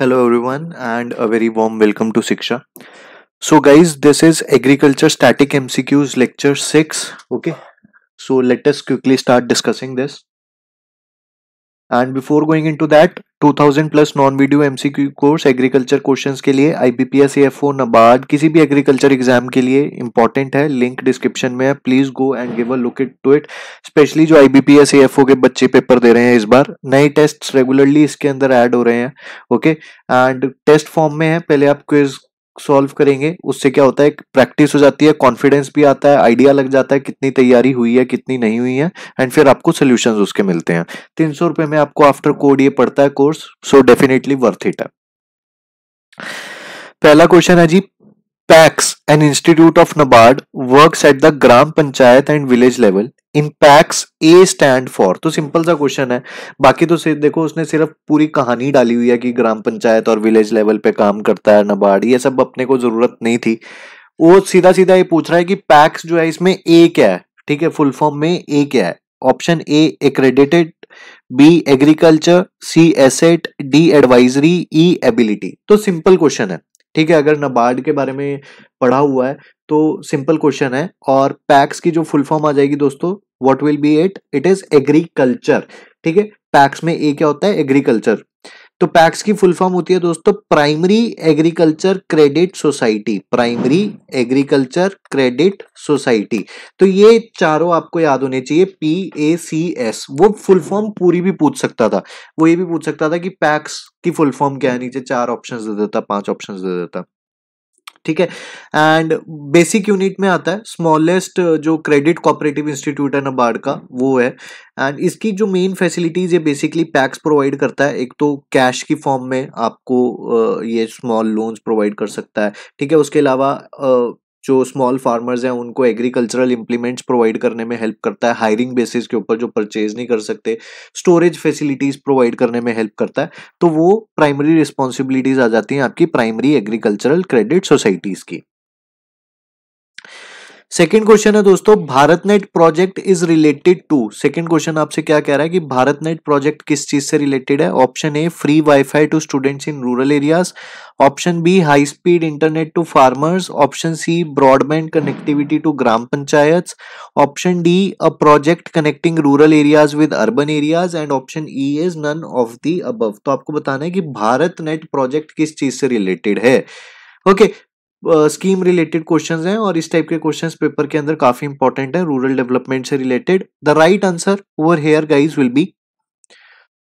Hello everyone and a very warm welcome to Siksha. So guys this is agriculture static MCQs lecture 6 okay so let us quickly start discussing this. And before going to that 2000 plus non video MCQ course agriculture questions के लिए IBPS ओ नबार्ड किसी भी agriculture exam के लिए important है link description में है please go and give a look it to it specially जो आईबीपीएस ओ के बच्चे पेपर दे रहे हैं इस बार नए टेस्ट रेगुलरली इसके अंदर एड हो रहे हैं ओके एंड टेस्ट फॉर्म में है पहले आप क्विज सॉल्व करेंगे उससे क्या होता है प्रैक्टिस हो जाती है कॉन्फिडेंस भी आता है आइडिया लग जाता है कितनी तैयारी हुई है कितनी नहीं हुई है एंड फिर आपको सोल्यूशन उसके मिलते हैं तीन सौ रुपए में आपको आफ्टर कोड ये पड़ता है course so definitely worth it है पहला क्वेश्चन है जी PACS an institute of NABARD work at the gram panchayat and village level impacts a stand for तो सिंपल सा क्वेश्चन है बाकी तो सिर्फ देखो उसने सिर्फ पूरी कहानी डाली हुई है कि ग्राम पंचायत और विलेज लेवल पे काम करता है नबार्ड ये सब अपने को जरूरत नहीं थी वो सीधा सीधा ये पूछ रहा है कि पैक्स जो है इसमें ए क्या है ठीक है फुल फॉर्म में ए क्या है option A accredited B agriculture C asset D advisory E ability तो सिंपल क्वेश्चन है ठीक है अगर नबार्ड के बारे में पढ़ा हुआ है तो सिंपल क्वेश्चन है और पैक्स की जो फुल फॉर्म आ जाएगी दोस्तों what will be it it is agriculture ठीक है पैक्स में ए क्या होता है एग्रीकल्चर तो पैक्स की फुल फॉर्म होती है दोस्तों primary agriculture credit society primary agriculture credit society तो ये चारों आपको याद होने चाहिए पी ए सी एस वो फुल फॉर्म पूरी भी पूछ सकता था वो ये भी पूछ सकता था कि पैक्स की फुल फॉर्म क्या है नीचे चार ऑप्शंस दे देता पांच ऑप्शंस दे देता ठीक है एंड बेसिक यूनिट में आता है स्मॉलेस्ट uh, जो क्रेडिट कोऑपरेटिव इंस्टीट्यूट है नबार्ड का वो है एंड इसकी जो मेन फैसिलिटीज ये बेसिकली पैक्स प्रोवाइड करता है एक तो कैश की फॉर्म में आपको uh, ये स्मॉल लोन्स प्रोवाइड कर सकता है ठीक है उसके अलावा uh, जो स्मॉल फार्मर्स हैं उनको एग्रीकल्चरल इम्प्लीमेंट्स प्रोवाइड करने में हेल्प करता है हायरिंग बेसिस के ऊपर जो परचेज नहीं कर सकते स्टोरेज फैसिलिटीज़ प्रोवाइड करने में हेल्प करता है तो वो प्राइमरी रिस्पॉन्सिबिलिटीज़ आ जाती हैं आपकी प्राइमरी एग्रीकल्चरल क्रेडिट सोसाइटीज़ की सेकेंड क्वेश्चन है दोस्तों Bharat net project is related to second question आपसे क्या कह रहा है कि भारत नेट प्रोजेक्ट किस चीज से रिलेटेड है option A free WiFi to students in rural areas option B high speed internet to farmers option C broadband connectivity to gram panchayat option D a project connecting rural areas with urban areas and option E is none of the above तो आपको बताना है कि Bharat net project किस चीज से related है okay okay, scheme related questions हैं और इस टाइप के क्वेश्चंस पेपर के अंदर काफी इंपॉर्टेंट है रूरल डेवलपमेंट से related the right answer over here guys will be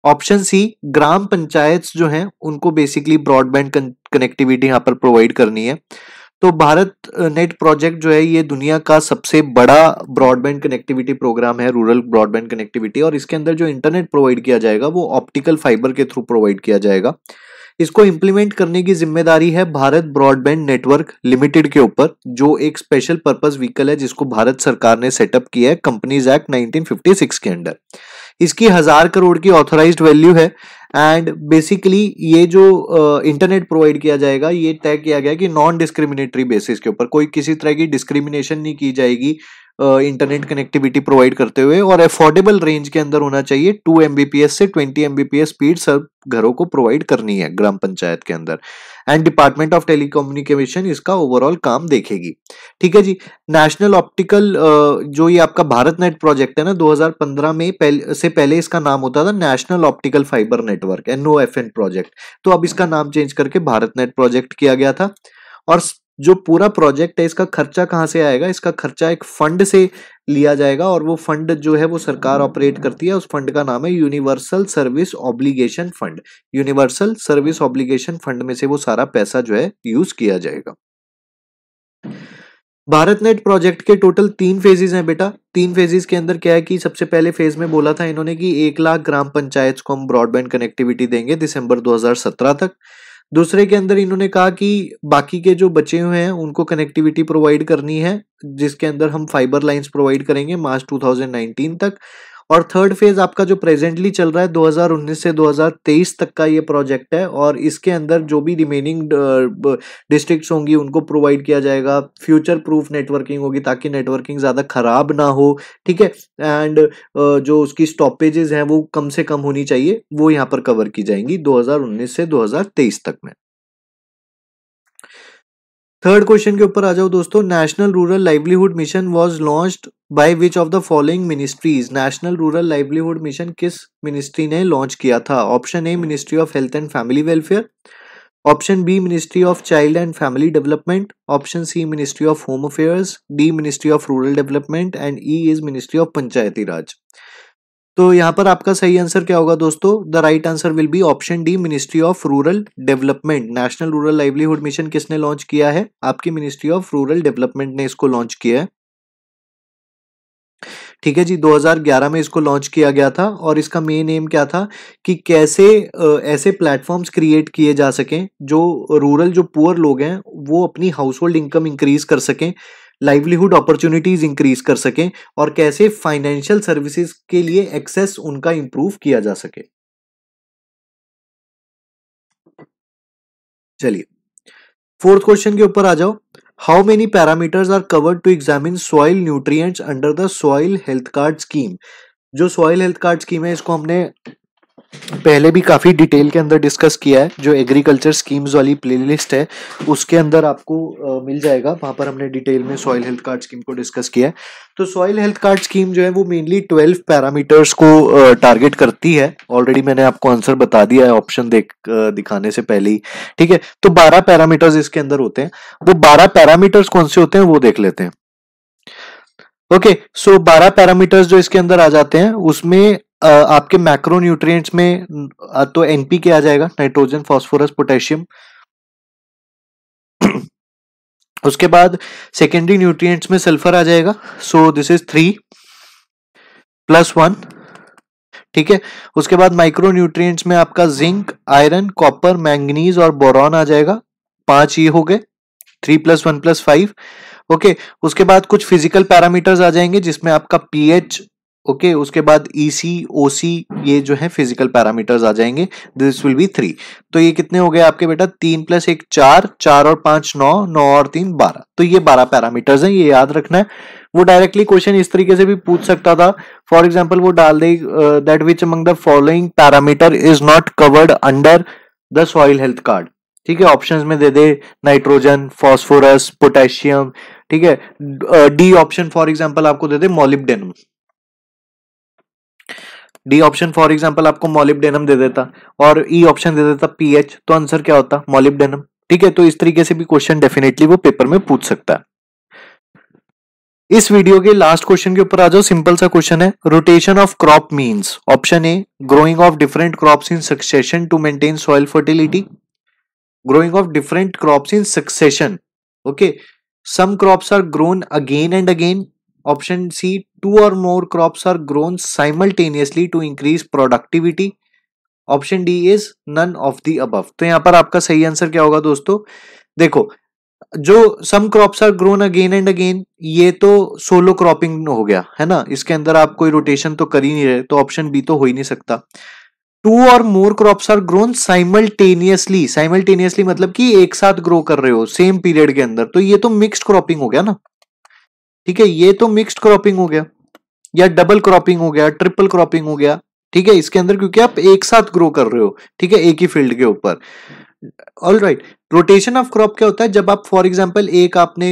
option C gram panchayat जो हैं उनको बेसिकली ब्रॉडबैंड कनेक्टिविटी यहाँ पर प्रोवाइड करनी है तो भारत नेट प्रोजेक्ट जो है ये दुनिया का सबसे बड़ा ब्रॉडबैंड कनेक्टिविटी प्रोग्राम है रूरल ब्रॉडबैंड कनेक्टिविटी और इसके अंदर जो इंटरनेट प्रोवाइड किया जाएगा वो ऑप्टिकल फाइबर के थ्रू प्रोवाइड किया जाएगा इसको इंप्लीमेंट करने की जिम्मेदारी है भारत ब्रॉडबैंड नेटवर्क लिमिटेड के ऊपर जो एक स्पेशल पर्पस व्हीकल है जिसको भारत सरकार ने सेटअप किया है कंपनीज एक्ट 1956 के अंडर इसकी हजार करोड़ की ऑथोराइज वैल्यू है एंड बेसिकली ये जो इंटरनेट uh, प्रोवाइड किया जाएगा ये तय किया गया कि नॉन डिस्क्रिमिनेटरी बेसिस के ऊपर कोई किसी तरह की डिस्क्रिमिनेशन नहीं की जाएगी इंटरनेट कनेक्टिविटी प्रोवाइड करते हुए और अफोर्डेबल रेंज के अंदर होना चाहिए टू एमबीपीएस से ट्वेंटी एमबीपीएस स्पीड सब घरों को प्रोवाइड करनी है ग्राम पंचायत के अंदर एंड डिपार्टमेंट ऑफ टेलीकम्युनिकेशन इसका ओवरऑल काम देखेगी ठीक है जी नेशनल ऑप्टिकल जो ये आपका भारत नेट प्रोजेक्ट है ना 2015 में पहल, से पहले इसका नाम होता था national optical fibre network an project तो अब इसका नाम चेंज करके भारत नेट प्रोजेक्ट किया गया था और जो पूरा प्रोजेक्ट है इसका खर्चा कहाँ से आएगा इसका खर्चा एक फंड से लिया जाएगा और वो फंड जो है वो सरकार ऑपरेट करती है उस फंड का नाम है universal service obligation fund universal service obligation fund में से वो सारा पैसा जो है यूज किया जाएगा भारत नेट प्रोजेक्ट के टोटल तीन फेजेज हैं बेटा तीन फेजेज के अंदर क्या है कि सबसे पहले फेज में बोला था इन्होंने कि एक लाख ग्राम पंचायत को हम ब्रॉडबैंड कनेक्टिविटी देंगे दिसंबर 2017 तक दूसरे के अंदर इन्होंने कहा कि बाकी के जो बचे हुए हैं उनको कनेक्टिविटी प्रोवाइड करनी है जिसके अंदर हम फाइबर लाइंस प्रोवाइड करेंगे मार्च 2019 तक और थर्ड फेज आपका जो प्रेजेंटली चल रहा है 2019 से 2023 तक का ये प्रोजेक्ट है और इसके अंदर जो भी रिमेनिंग डिस्ट्रिक्ट्स uh, होंगी उनको प्रोवाइड किया जाएगा फ्यूचर प्रूफ नेटवर्किंग होगी ताकि नेटवर्किंग ज़्यादा ख़राब ना हो ठीक है एंड uh, जो उसकी स्टॉपेजेस हैं वो कम से कम होनी चाहिए वो यहाँ पर कवर की जाएंगी 2019 से 2023 तक में थर्ड क्वेश्चन के ऊपर आ जाओ दोस्तों national rural livelihood mission was launched by which of the following ministries national rural livelihood mission किस मिनिस्ट्री ने लॉन्च किया था option A ministry of health and family welfare option B ministry of child and family development option C ministry of home affairs D ministry of rural development and E is ministry of panchayati raj तो यहाँ पर आपका सही answer क्या होगा दोस्तों the right answer will be option D ministry of rural development national rural livelihood mission किसने launch किया है आपकी मिनिस्ट्री ऑफ रूरल डेवलपमेंट ने इसको लॉन्च किया है ठीक है जी 2011 में इसको लॉन्च किया गया था और इसका मेन एम क्या था कि कैसे ऐसे प्लेटफॉर्म्स क्रिएट किए जा सकें जो रूरल जो पुअर लोग हैं वो अपनी हाउस होल्ड इनकम इंक्रीज कर सकें लाइवलीहुड अपॉर्चुनिटीज इंक्रीज कर सकें और कैसे फाइनेंशियल सर्विसेज के लिए एक्सेस उनका इंप्रूव किया जा सके चलिए फोर्थ क्वेश्चन के ऊपर आ जाओ how many parameters are covered to examine soil nutrients under the soil health card scheme जो सॉइल हेल्थ कार्ड स्कीम है इसको हमने पहले भी काफ़ी डिटेल के अंदर डिस्कस किया है जो एग्रीकल्चर स्कीम्स वाली प्लेलिस्ट है उसके अंदर आपको मिल जाएगा वहाँ पर हमने डिटेल में सॉइल हेल्थ कार्ड स्कीम को डिस्कस किया है तो सॉइल हेल्थ कार्ड स्कीम जो है वो मेनली ट्वेल्व पैरामीटर्स को टारगेट करती है ऑलरेडी मैंने आपको आंसर बता दिया है ऑप्शन देख दिखाने से पहले ही ठीक है तो बारह पैरामीटर्स इसके अंदर होते हैं वो बारह पैरामीटर्स कौन से होते हैं वो देख लेते हैं ओके सो बारह पैरामीटर्स जो इसके अंदर आ जाते हैं उसमें आपके मैक्रो न्यूट्रिय में तो एनपी के आ जाएगा नाइट्रोजन फास्फोरस पोटेशियम उसके बाद सेकेंडरी न्यूट्रिएंट्स में सल्फर आ जाएगा so this is three plus one ठीक है उसके बाद माइक्रो न्यूट्रिएंट्स में आपका जिंक आयरन कॉपर मैंगनीज और बोरॉन आ जाएगा पांच ये हो गए three plus one plus five okay उसके बाद कुछ फिजिकल पैरामीटर्स आ जाएंगे जिसमें आपका पीएच ओके okay, उसके बाद ई सी ओ सी ये जो है फिजिकल पैरामीटर्स आ जाएंगे दिस विल बी थ्री तो ये कितने हो गए आपके बेटा तीन प्लस एक चार चार और पांच नौ नौ और तीन बारह तो ये बारह पैरामीटर्स हैं ये याद रखना है वो डायरेक्टली क्वेश्चन इस तरीके से भी पूछ सकता था फॉर एग्जाम्पल वो डाल दे that which among the following parameter is not covered under the soil health card ठीक है ऑप्शंस में दे दे नाइट्रोजन फॉस्फोरस पोटेशियम ठीक है डी ऑप्शन फॉर एग्जांपल आपको दे दे molybdenum D option for example आपको मॉलिबडेनम दे देता और ई e ऑप्शन दे देता पीएच तो आंसर क्या होता मॉलिबडेनम ठीक है तो इस तरीके से भी क्वेश्चन डेफिनेटली वो पेपर में पूछ सकता है इस वीडियो के लास्ट क्वेश्चन के ऊपर आ जाओ सिंपल सा क्वेश्चन है rotation of crop means option A growing of different crops in succession to maintain soil fertility growing of different crops in succession okay some crops are grown again and again option C two or more crop are grown simultaneously to increase productivity option D is none of the above तो यहाँ पर आपका सही answer क्या होगा दोस्तों देखो जो some crops are grown again and again ये तो सोलो क्रॉपिंग हो गया है ना इसके अंदर आप कोई रोटेशन तो कर ही नहीं रहे तो ऑप्शन बी तो हो ही नहीं सकता two or more crops are grown simultaneously simultaneously मतलब कि एक साथ ग्रो कर रहे हो सेम पीरियड के अंदर तो ये तो मिक्स्ड क्रॉपिंग हो गया ना ठीक है ये तो मिक्स्ड क्रॉपिंग हो गया या डबल क्रॉपिंग हो गया ट्रिपल क्रॉपिंग हो गया ठीक है इसके अंदर क्योंकि आप एक साथ ग्रो कर रहे हो ठीक है एक ही फील्ड के ऊपर all right rotation of crop क्या होता है जब आप फॉर एग्जाम्पल एक आपने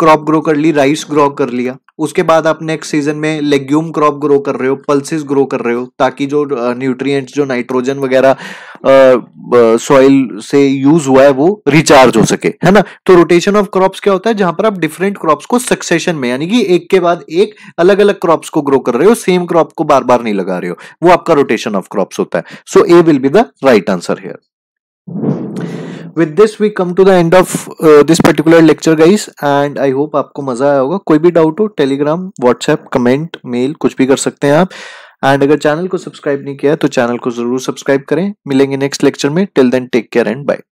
क्रॉप ग्रो कर ली राइस ग्रो कर लिया उसके बाद आप नेक्स्ट सीजन में लेग्यूम क्रॉप ग्रो कर रहे हो पल्सिस ग्रो कर रहे हो ताकि जो न्यूट्रिएंट्स जो नाइट्रोजन वगैरह सॉइल से यूज हुआ है वो रिचार्ज हो सके है ना तो रोटेशन ऑफ क्रॉप्स क्या होता है जहां पर आप डिफरेंट क्रॉप्स को सक्सेशन में यानी कि एक के बाद एक अलग अलग क्रॉप्स को ग्रो कर रहे हो सेम क्रॉप को बार बार नहीं लगा रहे हो वो आपका रोटेशन ऑफ क्रॉप्स होता है so A will be the right answer here with this we come to the end of this particular lecture guys and I hope आपको मजा आया होगा कोई भी डाउट हो टेलीग्राम व्हाट्सएप कमेंट मेल कुछ भी कर सकते हैं आप एंड अगर चैनल को सब्सक्राइब नहीं किया तो चैनल को जरूर सब्सक्राइब करें मिलेंगे नेक्स्ट लेक्चर में till then take care and bye